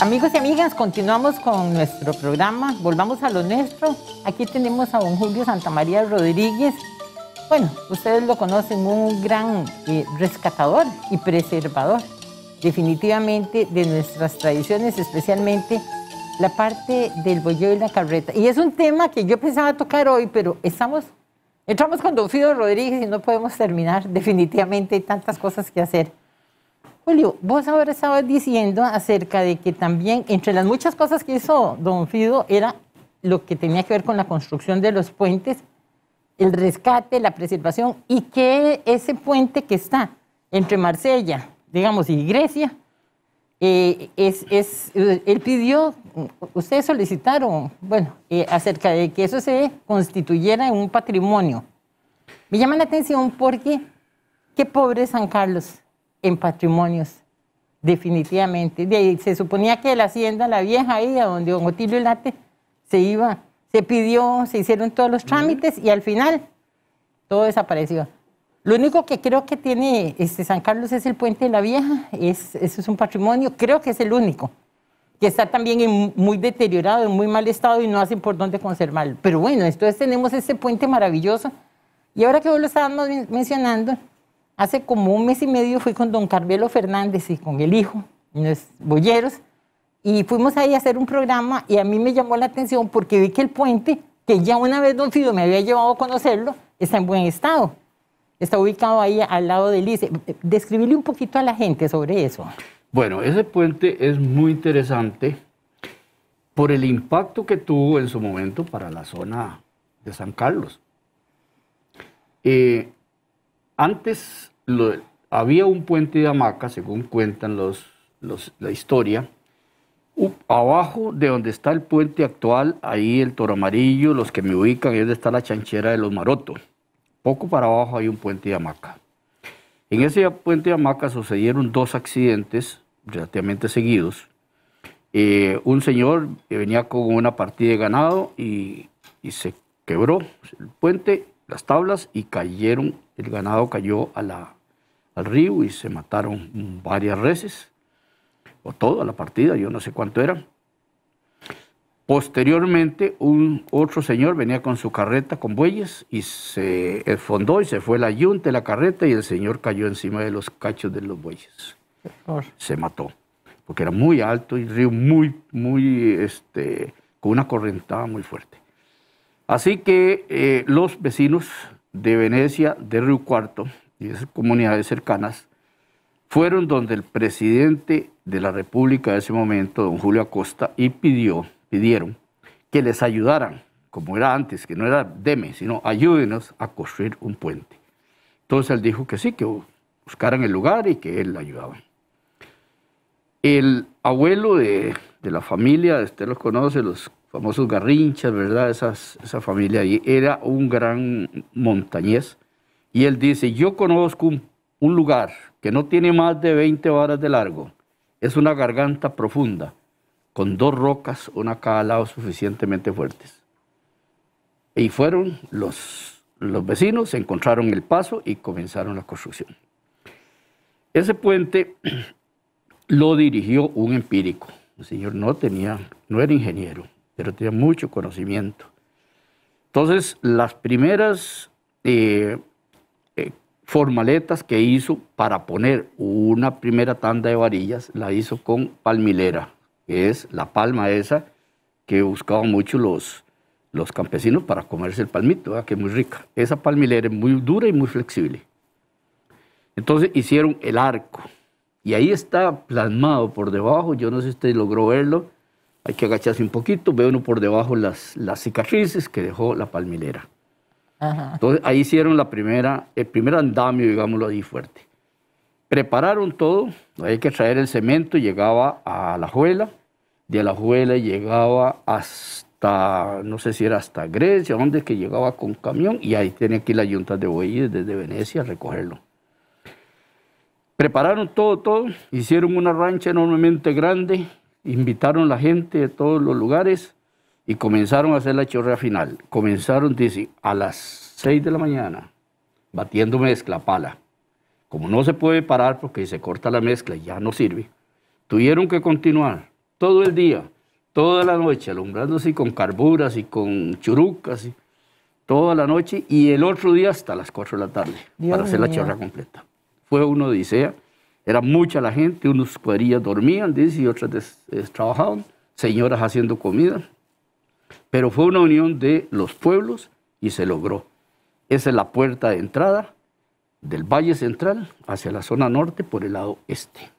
Amigos y amigas, continuamos con nuestro programa. Volvamos a lo nuestro. Aquí tenemos a don Julio Santamaría Rodríguez. Bueno, ustedes lo conocen, un gran eh, rescatador y preservador, definitivamente, de nuestras tradiciones, especialmente la parte del bollo y la carreta. Y es un tema que yo pensaba tocar hoy, pero estamos, entramos con don Fido Rodríguez y no podemos terminar. Definitivamente hay tantas cosas que hacer. Julio, vos ahora estabas diciendo acerca de que también entre las muchas cosas que hizo don Fido era lo que tenía que ver con la construcción de los puentes, el rescate, la preservación y que ese puente que está entre Marsella, digamos, y Grecia, eh, es, es, él pidió, ustedes solicitaron, bueno, eh, acerca de que eso se constituyera en un patrimonio. Me llama la atención porque qué pobre San Carlos en patrimonios, definitivamente. De se suponía que la hacienda, la vieja ahí, a donde Don Otilio Late se iba, se pidió, se hicieron todos los trámites y al final todo desapareció. Lo único que creo que tiene este San Carlos es el puente de la Vieja, es, eso es un patrimonio, creo que es el único, que está también muy deteriorado, en muy mal estado y no hacen por dónde conservarlo. Pero bueno, entonces tenemos ese puente maravilloso. Y ahora que vos lo estábamos mencionando, hace como un mes y medio fui con don Carmelo Fernández y con el hijo, los boyeros, y fuimos ahí a hacer un programa y a mí me llamó la atención porque vi que el puente, que ya una vez don Fido me había llevado a conocerlo, está en buen estado. Está ubicado ahí al lado del ICE. Describirle un poquito a la gente sobre eso. Bueno, ese puente es muy interesante por el impacto que tuvo en su momento para la zona de San Carlos. Eh, antes había un puente de hamaca, según cuentan los, la historia. abajo de donde está el puente actual, ahí el toro amarillo, los que me ubican, ahí está la chanchera de los marotos. Poco para abajo hay un puente de hamaca. En ese puente de hamaca sucedieron dos accidentes relativamente seguidos. Eh, un señor venía con una partida de ganado y se quebró el puente las tablas y cayeron, el ganado cayó a la, al río y se mataron varias reses, o toda la partida, yo no sé cuánto era. Posteriormente, un otro señor venía con su carreta con bueyes y se fondó y se fue la yunta y la carreta y el señor cayó encima de los cachos de los bueyes. Se mató, porque era muy alto y río muy, muy, este, con una correntada muy fuerte. Así que eh, los vecinos de Venecia, de Río Cuarto y esas comunidades cercanas, fueron donde el presidente de la República de ese momento, don Julio Acosta, y pidió, pidieron que les ayudaran, como era antes, que no era deme, sino ayúdenos a construir un puente. Entonces él dijo que sí, que buscaran el lugar y que él le ayudaba. El abuelo de, de la familia, usted los conoce, los famosos garrinchas, ¿verdad? esa familia ahí. Era un gran montañés. Y él dice, yo conozco un, lugar que no tiene más de 20 horas de largo. Es una garganta profunda, con dos rocas, una a cada lado suficientemente fuertes. Y fueron los, los vecinos, encontraron el paso y comenzaron la construcción. Ese puente (clears throat) lo dirigió un empírico. El señor no tenía, no era ingeniero pero tenía mucho conocimiento. Entonces, las primeras eh, eh, formaletas que hizo para poner una primera tanda de varillas, la hizo con palmilera, que es la palma esa que buscaban mucho los, los campesinos para comerse el palmito, que es muy rica. Esa palmilera es muy dura y muy flexible. Entonces hicieron el arco. Y ahí está plasmado por debajo, yo no sé si usted logró verlo, hay que agacharse un poquito, ve uno por debajo las, las cicatrices que dejó la palmilera. Entonces ahí hicieron la primera, el primer andamio, digámoslo ahí fuerte. Prepararon todo, hay que traer el cemento, llegaba a la juela, de la juela llegaba hasta, no sé si era hasta Grecia, donde que llegaba con camión, y ahí tenía aquí la yunta de bueyes desde Venecia a recogerlo. Prepararon todo, todo, hicieron una rancha enormemente grande, invitaron la gente de todos los lugares y comenzaron a hacer la chorra final. Comenzaron, dice, a las 6 de la mañana, batiendo mezcla, pala. Como no se puede parar porque se corta la mezcla y ya no sirve, tuvieron que continuar todo el día, toda la noche, alumbrándose con carburas y con churucas, toda la noche y el otro día hasta las 4 de la tarde para hacer la chorra completa. Fue una odisea era mucha la gente, unos cuadrillas dormían, dice, y otras trabajaban, señoras haciendo comida. Pero fue una unión de los pueblos y se logró. Esa es la puerta de entrada del Valle Central hacia la zona norte por el lado este.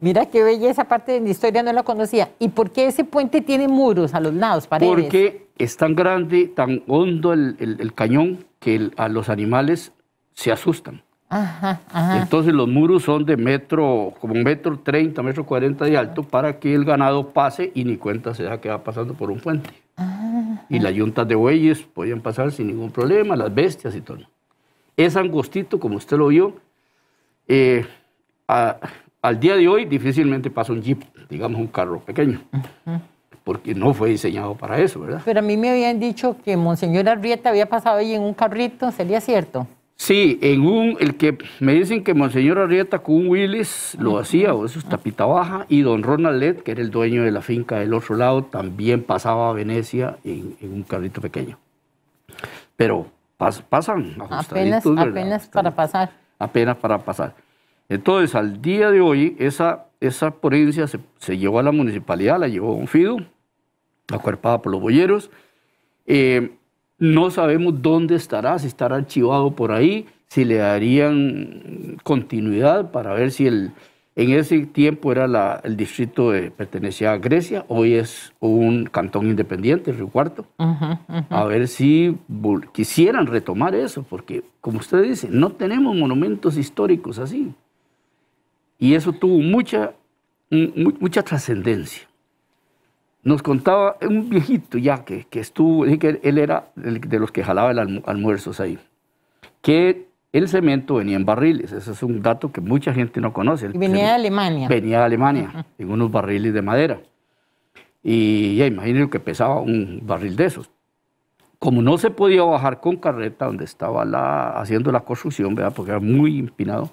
Mira qué belleza, parte de mi historia no la conocía. ¿Y por qué ese puente tiene muros a los lados, paredes? Porque es tan grande, tan hondo el, cañón que a los animales se asustan. Entonces los muros son de metro, como un metro treinta, metro cuarenta de alto para que el ganado pase y ni cuenta se da que va pasando por un puente. Ah. y las yuntas de bueyes podían pasar sin ningún problema, las bestias y todo. Es angostito, como usted lo vio. Eh, al día de hoy difícilmente pasa un jeep, digamos un carro pequeño, porque no fue diseñado para eso, ¿verdad? Pero a mí me habían dicho que Monseñor Arrieta había pasado ahí en un carrito, ¿sería cierto? Sí, en un, el que me dicen que Monseñor Arrieta con Willis lo hacía, o eso es tapita baja, y don Ronald que era el dueño de la finca del otro lado, también pasaba a Venecia en, un carrito pequeño. Pero pasan Apenas, para pasar. Apenas para pasar. Entonces, al día de hoy, esa, esa se, llevó a la municipalidad, la llevó a un fido, acuerpada por los boyeros. Eh, no sabemos dónde estará, si estará archivado por ahí, si le darían continuidad para ver si el, en ese tiempo era el distrito de, pertenecía a Grecia, hoy es un cantón independiente, Río Cuarto. A ver si quisieran retomar eso, porque como usted dice, no tenemos monumentos históricos así. Y eso tuvo mucha, mucha trascendencia nos contaba un viejito ya que, que estuvo, que él era de los que jalaba el almuerzos ahí, que el cemento venía en barriles. Eso es un dato que mucha gente no conoce. venía de Alemania. Venía de Alemania, en unos barriles de madera. Y ya imagínense que pesaba un barril de esos. Como no se podía bajar con carreta donde estaba la, haciendo la construcción, ¿verdad? porque era muy empinado,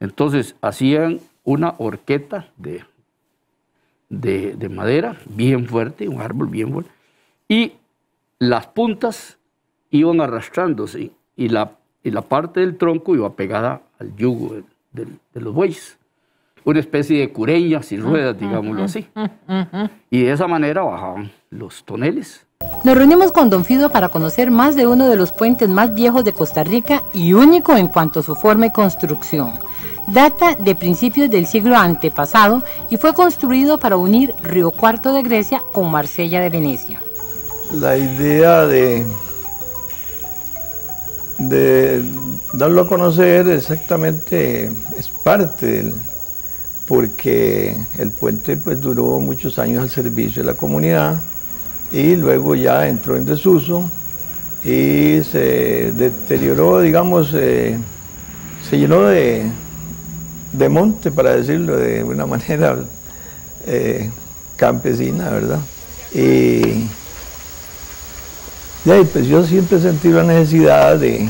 entonces hacían una horqueta de de, de madera, bien fuerte, un árbol bien fuerte, y las puntas iban arrastrándose y la, la parte del tronco iba pegada al yugo de, de, los bueyes. Una especie de cureñas sin ruedas, digámoslo así. Y de esa manera bajaban los toneles. Nos reunimos con Don Fido para conocer más de uno de los puentes más viejos de Costa Rica y único en cuanto a su forma y construcción. Data de principios del siglo antepasado y fue construido para unir Río Cuarto de Grecia con Marsella de Venecia. La idea de, de darlo a conocer exactamente es parte porque el puente pues duró muchos años al servicio de la comunidad y luego ya entró en desuso y se deterioró, digamos, eh, se llenó de, de monte, para decirlo de una manera eh, campesina, ¿verdad? Y, pues yo siempre sentí la necesidad de,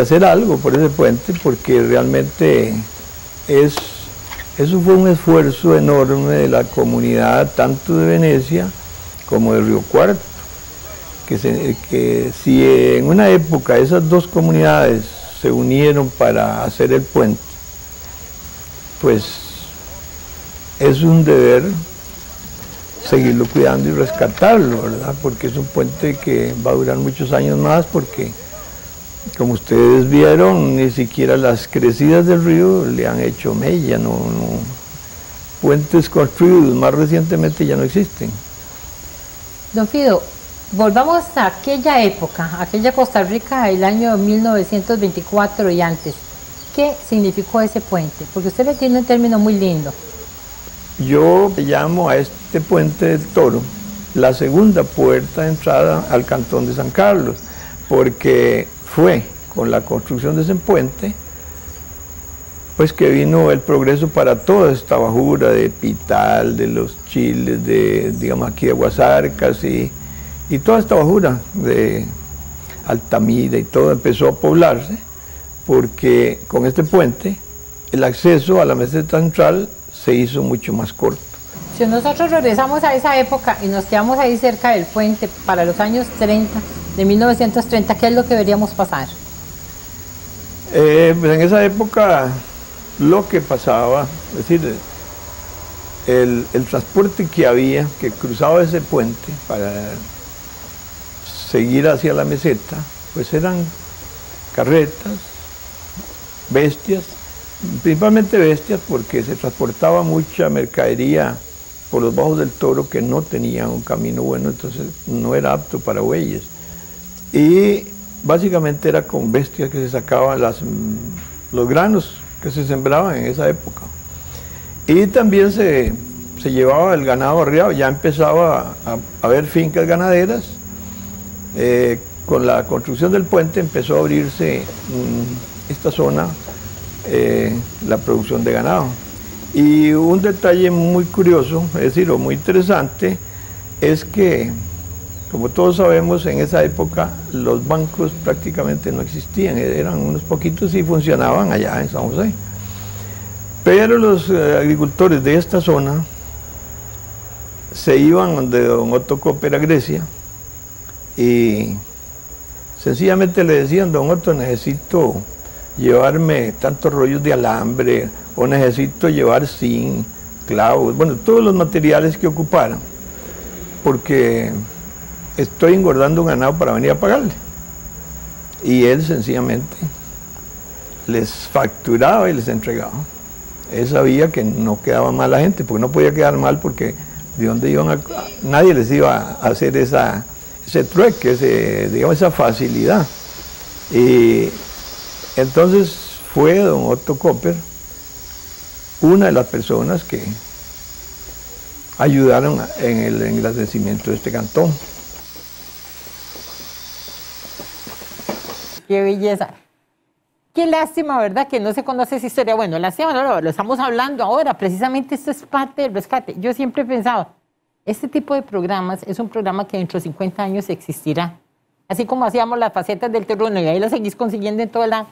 hacer algo por ese puente, porque realmente es, eso fue un esfuerzo enorme de la comunidad, tanto de Venecia como de Río Cuarto, que, se, que si en una época esas dos comunidades se unieron para hacer el puente, pues es un deber seguirlo cuidando y rescatarlo, ¿verdad? Porque es un puente que va a durar muchos años más porque, como ustedes vieron, ni siquiera las crecidas del río le han hecho mella, no, no. Puentes construidos más recientemente ya no existen. Don Fido, volvamos a aquella época, aquella Costa Rica del año 1924 y antes qué significó ese puente? Porque usted le tiene un término muy lindo. Yo llamo a este puente del toro la segunda puerta de entrada al cantón de San Carlos, porque fue con la construcción de ese puente pues que vino el progreso para toda esta bajura de Pital, de los Chiles, de, digamos, aquí de Aguasarcas y, y toda esta bajura de Altamira y todo empezó a poblarse porque con este puente el acceso a la meseta central se hizo mucho más corto. Si nosotros regresamos a esa época y nos quedamos ahí cerca del puente para los años 30, de 1930, ¿qué es lo que deberíamos pasar? Eh, pues en esa época lo que pasaba, es decir, el, transporte que había, que cruzaba ese puente para seguir hacia la meseta, pues eran carretas, bestias, principalmente bestias porque se transportaba mucha mercadería por los bajos del toro que no tenían un camino bueno, entonces no era apto para bueyes. Y básicamente era con bestias que se sacaban los granos que se sembraban en esa época. Y también se, llevaba el ganado arriado, ya empezaba a, haber fincas ganaderas. Eh, con la construcción del puente empezó a abrirse esta zona eh, la producción de ganado. Y un detalle muy curioso, es decir, o muy interesante, es que, como todos sabemos, en esa época los bancos prácticamente no existían, eran unos poquitos y funcionaban allá en San José. Pero los eh, agricultores de esta zona se iban donde don Otto a Grecia, y sencillamente le decían, don Otto, necesito llevarme tantos rollos de alambre o necesito llevar zinc, clavos, bueno, todos los materiales que ocuparan, porque estoy engordando un ganado para venir a pagarle. Y él sencillamente les facturaba y les entregaba. Él sabía que no quedaba mal la gente, porque no podía quedar mal porque de dónde iban nadie les iba a hacer esa, ese trueque, ese, digamos, esa facilidad. Y entonces fue don Otto Copper una de las personas que ayudaron en el engrandecimiento de este cantón. Qué belleza. Qué lástima, ¿verdad? Que no se conoce esa historia. Bueno, lástima, no, lo estamos hablando ahora. Precisamente esto es parte del rescate. Yo siempre he pensado, este tipo de programas es un programa que dentro de 50 años existirá. Así como hacíamos las facetas del terreno y ahí lo seguís consiguiendo en toda la...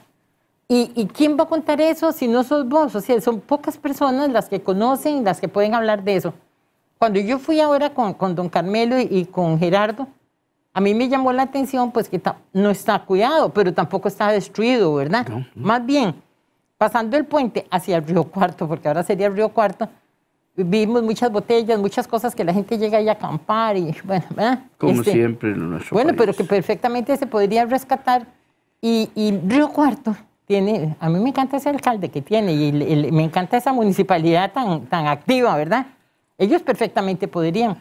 ¿Y, quién va a contar eso si no sos vos? O sea, son pocas personas las que conocen, las que pueden hablar de eso. Cuando yo fui ahora con, con don Carmelo y, con Gerardo, a mí me llamó la atención pues que no está cuidado, pero tampoco está destruido, ¿verdad? Más bien, pasando el puente hacia el Río Cuarto, porque ahora sería el Río Cuarto, vimos muchas botellas, muchas cosas que la gente llega ahí a acampar y bueno, ¿verdad? Como este, siempre en nuestro Bueno, pero que perfectamente se podría rescatar. y Río Cuarto, tiene, a mí me encanta ese alcalde que tiene y me encanta esa municipalidad tan, tan activa, ¿verdad? Ellos perfectamente podrían.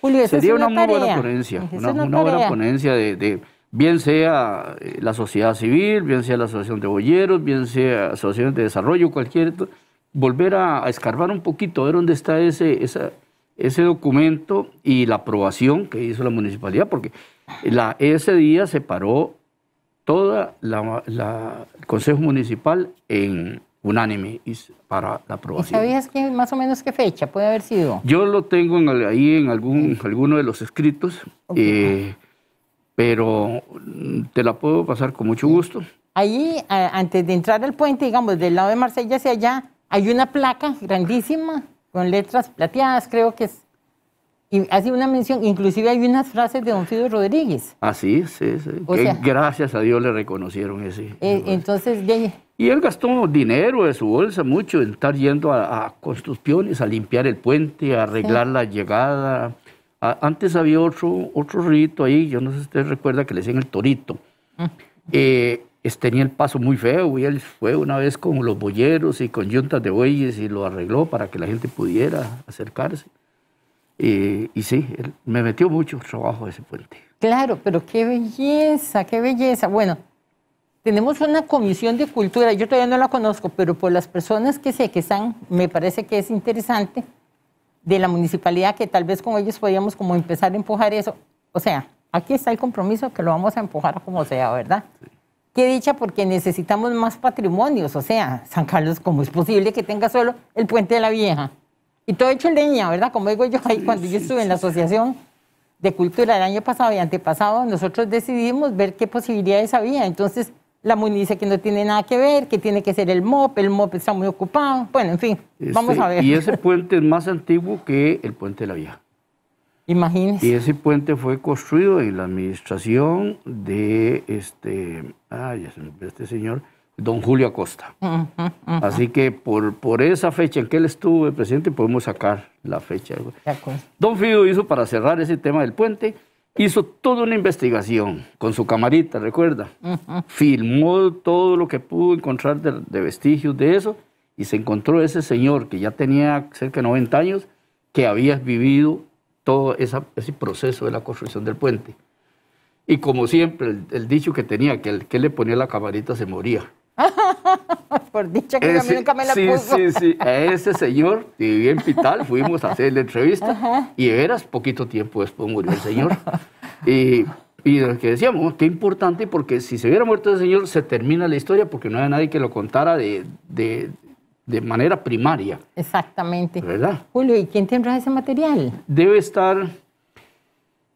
Julio, Sería una, muy buena ponencia, una, una, buena ponencia de, bien sea eh, la sociedad civil, bien sea la asociación de bolleros, bien sea asociación de desarrollo, cualquier, volver a, escarbar un poquito, de ver dónde está ese, ese documento y la aprobación que hizo la municipalidad, porque la, ese día se paró toda el Consejo Municipal en unánime para la aprobación. ¿Sabías que más o menos qué fecha puede haber sido? Yo lo tengo ahí en algún, alguno de los escritos, eh, pero mm, te la puedo pasar con mucho gusto. Ahí, antes de entrar al puente, digamos, del lado de Marsella hacia allá, hay una placa grandísima con letras plateadas, creo que es y hace una mención, inclusive hay unas frases de don Fido Rodríguez. Así, ah, sí, sí. sí. gracias a Dios le reconocieron ese. Eh, entonces, Y él gastó dinero de su bolsa mucho en estar yendo a, a construcciones, a limpiar el puente, a arreglar la llegada. antes había otro, otro rito ahí, yo no sé si usted recuerda que le decían el torito. Mm. Eh, tenía el paso muy feo y él fue una vez con los boyeros y con yuntas de bueyes y lo arregló para que la gente pudiera acercarse. Y, sí, me metió mucho trabajo ese puente. Claro, pero qué belleza, qué belleza. Bueno, tenemos una comisión de cultura, yo todavía no la conozco, pero por las personas que sé que están, me parece que es interesante, de la municipalidad, que tal vez con ellos podíamos como empezar a empujar eso. O sea, aquí está el compromiso que lo vamos a empujar como sea, ¿verdad? Qué dicha porque necesitamos más patrimonios, o sea, San Carlos, ¿cómo es posible que tenga solo el puente de la vieja? Y todo hecho leña, ¿verdad? Como digo yo, cuando yo estuve en la Asociación de Cultura el año pasado y antepasado, nosotros decidimos ver qué posibilidades había. Entonces, la municia que no tiene nada que ver, que tiene que ser el MOP, el MOP está muy ocupado. Bueno, en fin, vamos este, a ver. Y ese puente es más antiguo que el puente de la vía. Imagínese. Y ese puente fue construido en la administración de este, ay, este señor, don Julio Acosta. Así que por, por esa fecha en que él estuvo El presidente podemos sacar la fecha. Don Fido hizo, para cerrar ese tema del puente, hizo toda una investigación con su camarita, recuerda. Filmó todo lo que pudo encontrar de, vestigios de eso y se encontró ese señor que ya tenía cerca de 90 años que había vivido todo ese proceso de la construcción del puente. Y como siempre, el, el dicho que tenía, que el que le ponía la camarita se moría. (laughs) Por dicha que ese, a mí nunca me la sí, puso. Sí, sí, A ese señor, y bien pital, fuimos a hacer la entrevista y y veras, poquito tiempo después murió el señor. Y, lo que decíamos, qué importante, porque si se hubiera muerto ese señor, se termina la historia porque no había nadie que lo contara de, manera primaria. Exactamente. ¿Verdad? Julio, ¿y quién tendrá ese material? Debe estar,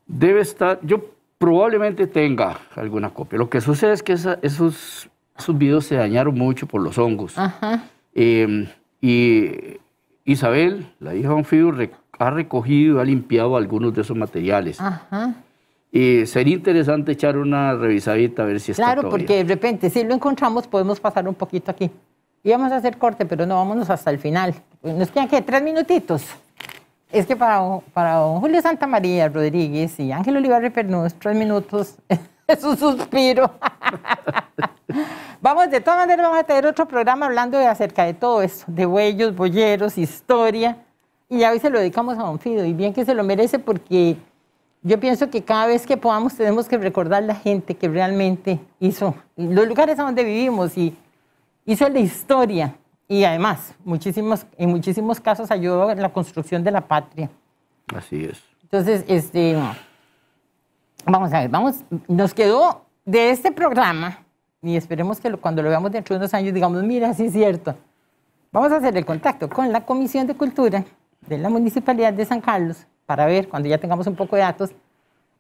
debe estar, yo probablemente tenga alguna copia. Lo que sucede es que esos esos videos se dañaron mucho por los hongos. Ajá. Em, y Isabel, la hija de Onfibio, ha recogido, y ha limpiado algunos de esos materiales. Ajá. Eh, sería interesante echar una revisadita a ver si está Claro, porque de repente, si lo encontramos, podemos pasar un poquito aquí. Íbamos a hacer corte, pero no, vámonos hasta el final. Nos quedan, ¿qué? Tres minutitos. Es que para, para don Julio María Rodríguez y Ángel Olivar pernos tres minutos (laughs) (laughs) es un suspiro. vamos, de todas maneras, vamos a tener otro programa hablando acerca de todo esto, de huellos, bolleros, historia. Y ya hoy se lo dedicamos a Don Fido, y bien que se lo merece porque yo pienso que cada vez que podamos tenemos que recordar la gente que realmente hizo los lugares a donde vivimos y hizo la historia. Y además, muchísimos, en muchísimos casos ayudó en la construcción de la patria. Así es. Entonces, este... Vamos a ver, vamos, nos quedó de este programa, y esperemos que cuando lo veamos dentro de unos años digamos, mira, sí es cierto. Vamos a hacer el contacto con la Comisión de Cultura de la Municipalidad de San Carlos para ver cuando ya tengamos un poco de datos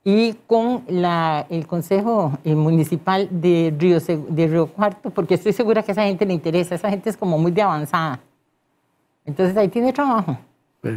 y con el Consejo eh, Municipal de Río, de Río Cuarto, porque estoy segura que a esa gente le interesa, esa gente es como muy de avanzada. Entonces ahí tiene trabajo. Pues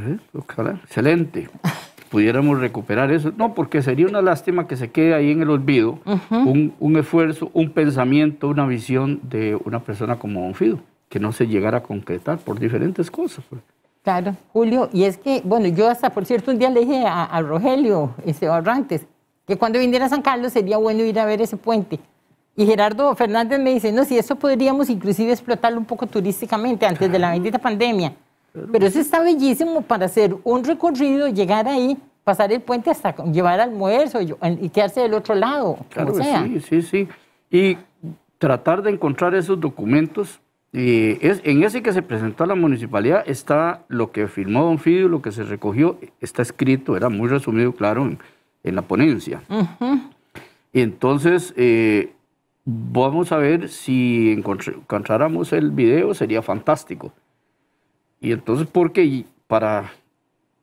excelente. (laughs) pudiéramos recuperar eso. No, porque sería una lástima que se quede ahí en el olvido un, un, esfuerzo, un pensamiento, una visión de una persona como Don Fido, que no se llegara a concretar por diferentes cosas. Pues. Claro, Julio, y es que, bueno, yo hasta, por cierto, un día le dije a, Rogelio este, Barrantes que cuando viniera a San Carlos sería bueno ir a ver ese puente. Y Gerardo Fernández me dice, no, si eso podríamos inclusive explotarlo un poco turísticamente antes de la bendita pandemia. Pero eso está bellísimo para hacer un recorrido, llegar ahí, pasar el puente hasta llevar almuerzo y, quedarse del otro lado. sí, sí, Y tratar de encontrar esos documentos. Eh, en ese que se presentó a la municipalidad está lo que firmó Don Fidio, lo que se recogió, está escrito, era muy resumido, claro, en, la ponencia. Y entonces, eh, vamos a ver si encontráramos el video, sería fantástico. Y entonces, porque para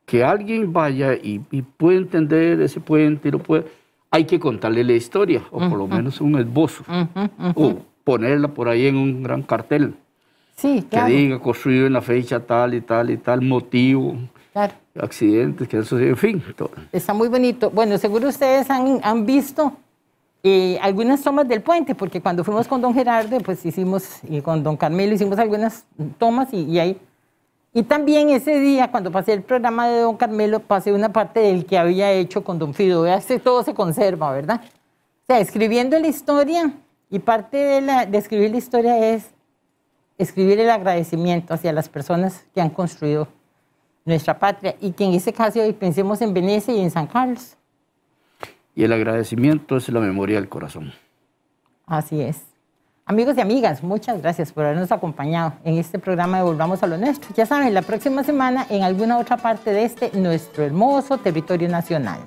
que alguien vaya y, pueda entender ese puente, puede, hay que contarle la historia, o por lo menos un esbozo, o ponerla por ahí en un gran cartel. Sí, claro. Que diga, construido en la fecha tal y tal y tal, motivo, accidentes, que eso, en fin. Está muy bonito. Bueno, seguro ustedes han, han visto eh, algunas tomas del puente, porque cuando fuimos con don Gerardo, pues hicimos, y eh, con don Carmelo hicimos algunas tomas y, ahí... Y también ese día, cuando pasé el programa de Don Carmelo, pasé una parte del que había hecho con Don Fido. Vea, todo se conserva, ¿verdad? O sea, escribiendo la historia, y parte de, la, de escribir la historia es escribir el agradecimiento hacia las personas que han construido nuestra patria y que en ese caso hoy pensemos en Venecia y en San Carlos. Y el agradecimiento es la memoria del corazón. Así es. Amigos y amigas, muchas gracias por habernos acompañado en este programa de Volvamos a lo Nuestro. Ya saben, la próxima semana en alguna otra parte de este nuestro hermoso territorio nacional.